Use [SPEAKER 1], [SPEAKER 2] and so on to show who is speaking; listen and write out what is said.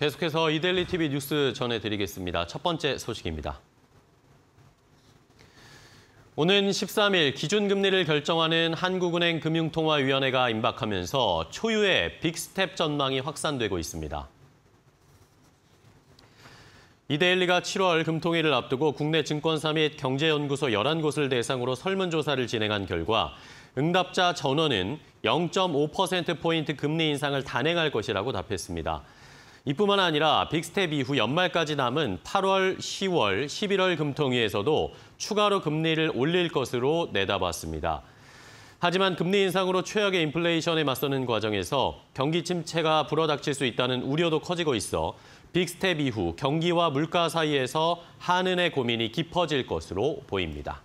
[SPEAKER 1] 계속해서 이데일리 TV 뉴스 전해드리겠습니다. 첫 번째 소식입니다. 오는 13일 기준금리를 결정하는 한국은행 금융통화위원회가 임박하면서 초유의 빅스텝 전망이 확산되고 있습니다. 이데일리가 7월 금통위를 앞두고 국내 증권사 및 경제연구소 11곳을 대상으로 설문조사를 진행한 결과 응답자 전원은 0.5%포인트 금리 인상을 단행할 것이라고 답했습니다. 이뿐만 아니라 빅스텝 이후 연말까지 남은 8월, 10월, 11월 금통위에서도 추가로 금리를 올릴 것으로 내다봤습니다. 하지만 금리 인상으로 최악의 인플레이션에 맞서는 과정에서 경기 침체가 불어닥칠 수 있다는 우려도 커지고 있어 빅스텝 이후 경기와 물가 사이에서 한은의 고민이 깊어질 것으로 보입니다.